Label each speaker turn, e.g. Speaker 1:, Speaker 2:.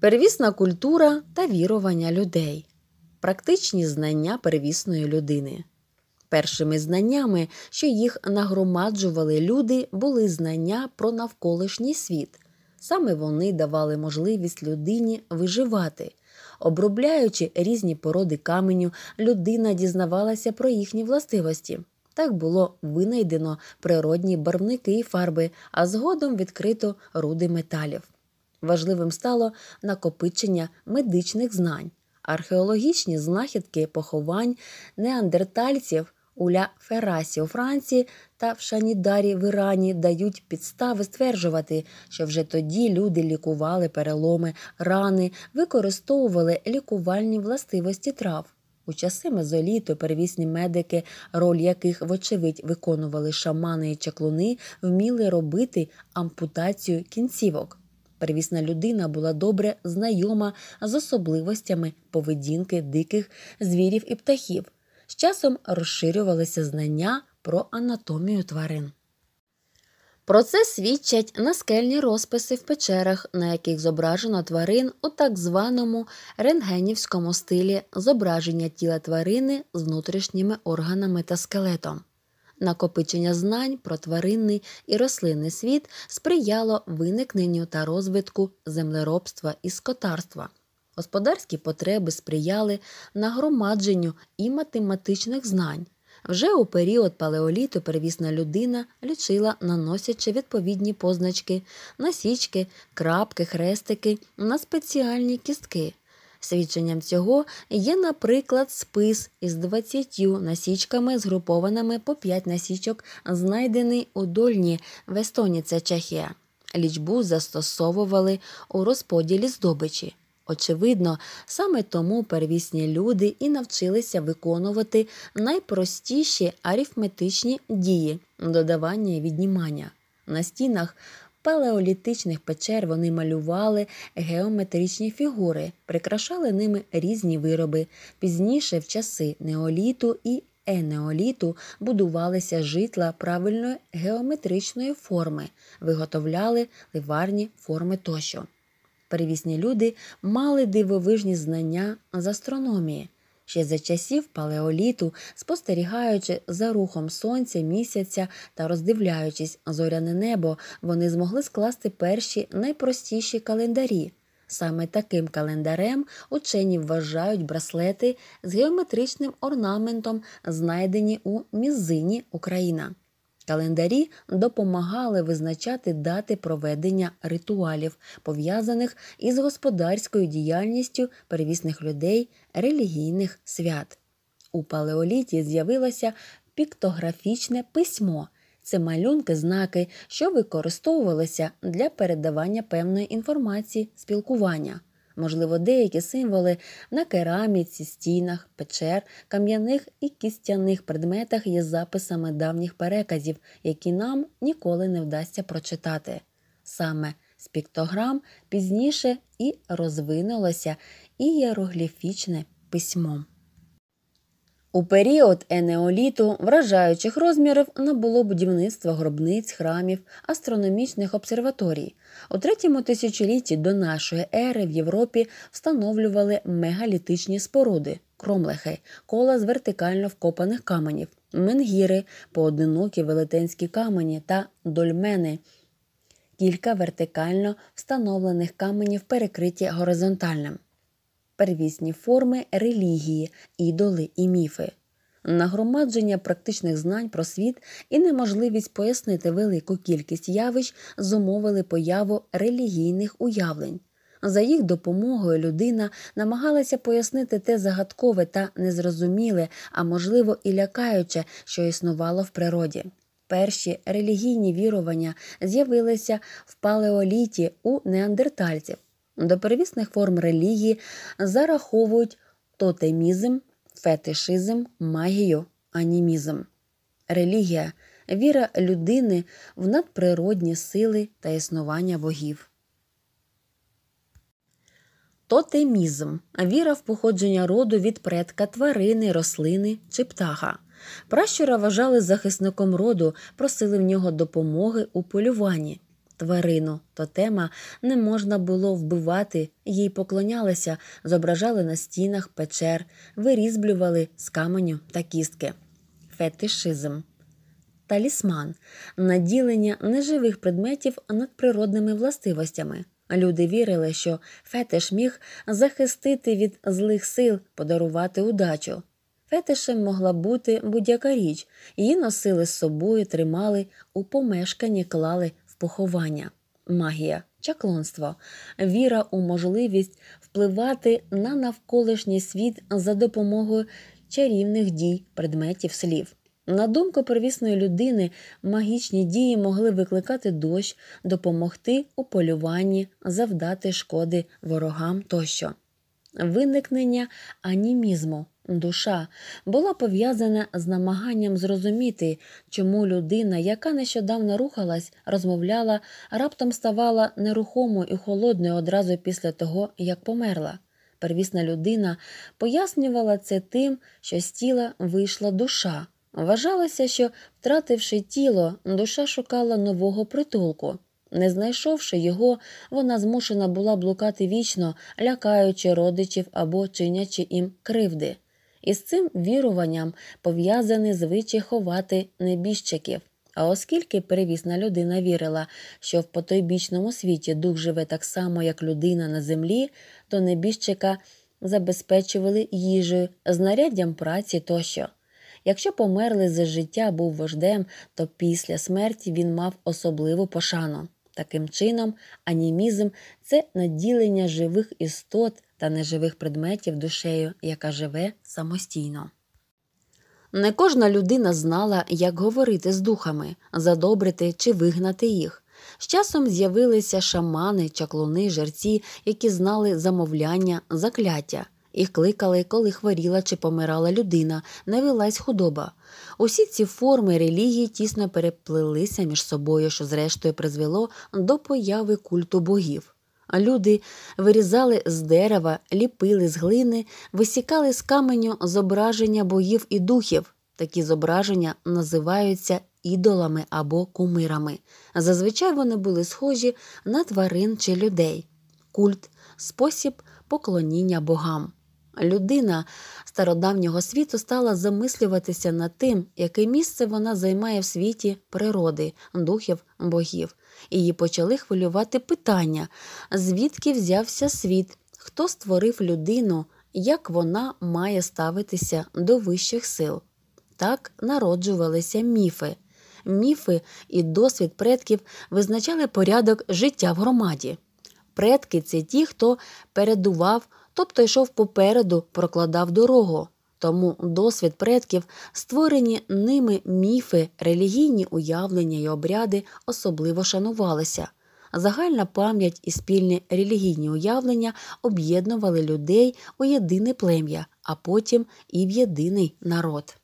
Speaker 1: Первісна культура та вірування людей, практичні знання первісної людини. Першими знаннями, що їх нагромаджували люди, були знання про навколишній світ. Саме вони давали можливість людині виживати. Обробляючи різні породи каменю, людина дізнавалася про їхні властивості. Так було винайдено природні барвники і фарби, а згодом відкрито руди металів. Важливим стало накопичення медичних знань, археологічні знахідки поховань неандертальців уля Ферасі у Франції та в Шанідарі в Ірані дають підстави стверджувати, що вже тоді люди лікували переломи, рани, використовували лікувальні властивості трав. У часи мезоліту первісні медики, роль яких, вочевидь, виконували шамани і чаклуни, вміли робити ампутацію кінцівок. Первісна людина була добре знайома з особливостями поведінки диких звірів і птахів. З часом розширювалися знання про анатомію тварин. Про це свідчать наскельні розписи в печерах, на яких зображено тварин у так званому рентгенівському стилі зображення тіла тварини з внутрішніми органами та скелетом. Накопичення знань про тваринний і рослинний світ сприяло виникненню та розвитку землеробства і скотарства. Господарські потреби сприяли нагромадженню і математичних знань. Вже у період палеоліту первісна людина лічила, наносячи відповідні позначки, насічки, крапки, хрестики на спеціальні кістки. Свідченням цього є, наприклад, спис із 20 насічками, згрупованими по 5 насічок, знайдений у Дольні в Естонії це Чехія. Лічбу застосовували у розподілі здобичі. Очевидно, саме тому первісні люди і навчилися виконувати найпростіші арифметичні дії додавання і віднімання. На стінах палеолітичних печер вони малювали геометричні фігури, прикрашали ними різні вироби. Пізніше, в часи неоліту і Енеоліту будувалися житла правильної геометричної форми, виготовляли ливарні форми тощо. Перевісні люди мали дивовижні знання з астрономії. Ще за часів палеоліту, спостерігаючи за рухом сонця, місяця та роздивляючись зоряне небо, вони змогли скласти перші найпростіші календарі. Саме таким календарем учені вважають браслети з геометричним орнаментом, знайдені у мізині Україна. Календарі допомагали визначати дати проведення ритуалів, пов'язаних із господарською діяльністю перевісних людей релігійних свят. У палеоліті з'явилося піктографічне письмо. Це малюнки, знаки, що використовувалися для передавання певної інформації, спілкування можливо, деякі символи на кераміці, стінах, печер, кам'яних і кістяних предметах є записами давніх переказів, які нам ніколи не вдасться прочитати. Саме з піктограм пізніше і розвинулося ієрогліфічне письмо. У період енеоліту вражаючих розмірів набуло будівництво гробниць, храмів, астрономічних обсерваторій. У третьому тисячолітті до нашої ери в Європі встановлювали мегалітичні споруди, кромлехи, кола з вертикально вкопаних каменів, менгіри, поодинокі велетенські камені та дольмени. Кілька вертикально встановлених каменів перекриті горизонтальним первісні форми релігії, ідоли і міфи, нагромадження практичних знань про світ і неможливість пояснити велику кількість явищ зумовили появу релігійних уявлень. За їх допомогою людина намагалася пояснити те загадкове та незрозуміле, а можливо і лякаюче, що існувало в природі. Перші релігійні вірування з'явилися в палеоліті у неандертальців. До первісних форм релігії зараховують тотемізм, фетишизм, магію, анімізм. Релігія віра людини в надприродні сили та існування богів. Тотемізм віра в походження роду від предка тварини, рослини чи птаха. Пращура вважали захисником роду, просили в нього допомоги у полюванні тварину, тотема не можна було вбивати, їй поклонялися, зображали на стінах печер, вирізблювали з каменю та кістки. Фетишизм. Талісман наділення неживих предметів надприродними властивостями. Люди вірили, що фетиш міг захистити від злих сил, подарувати удачу. Фетишем могла бути будь-яка річ, її носили з собою, тримали, у помешканні клали поховання, магія, чаклонство, віра у можливість впливати на навколишній світ за допомогою чарівних дій, предметів слів. На думку первісної людини, магічні дії могли викликати дощ, допомогти у полюванні, завдати шкоди ворогам тощо. Виникнення анімізму душа була пов'язана з намаганням зрозуміти, чому людина, яка нещодавно рухалась, розмовляла, раптом ставала нерухомою і холодною одразу після того, як померла. Первісна людина пояснювала це тим, що з тіла вийшла душа. Вважалося, що, втративши тіло, душа шукала нового притулку. Не знайшовши його, вона змушена була блукати вічно, лякаючи родичів або чинячи їм кривди. Із цим віруванням пов'язаний звичай ховати небіжчиків. А оскільки перевісна людина вірила, що в потойбічному світі дух живе так само, як людина на землі, то небіжчика забезпечували їжею, знаряддям праці тощо. Якщо померли за життя був вождем, то після смерті він мав особливу пошану. Таким чином, анімізм це наділення живих істот та неживих предметів душею, яка живе самостійно. Не кожна людина знала, як говорити з духами, задобрити чи вигнати їх. З часом з'явилися шамани, чаклуни, жерці, які знали замовляння, закляття. Їх кликали, коли хворіла чи помирала людина, не велась худоба. Усі ці форми релігії тісно переплилися між собою, що зрештою призвело до появи культу богів. Люди вирізали з дерева, ліпили з глини, висікали з каменю зображення богів і духів. Такі зображення називаються ідолами або кумирами. Зазвичай вони були схожі на тварин чи людей, культ, спосіб поклоніння богам людина стародавнього світу стала замислюватися над тим, яке місце вона займає в світі природи, духів, богів. Її почали хвилювати питання, звідки взявся світ, хто створив людину, як вона має ставитися до вищих сил. Так народжувалися міфи. Міфи і досвід предків визначали порядок життя в громаді. Предки це ті, хто передував тобто йшов попереду, прокладав дорогу. Тому досвід предків створені ними міфи, релігійні уявлення й обряди особливо шанувалися. Загальна пам'ять і спільні релігійні уявлення об'єднували людей у єдине плем'я, а потім і в єдиний народ.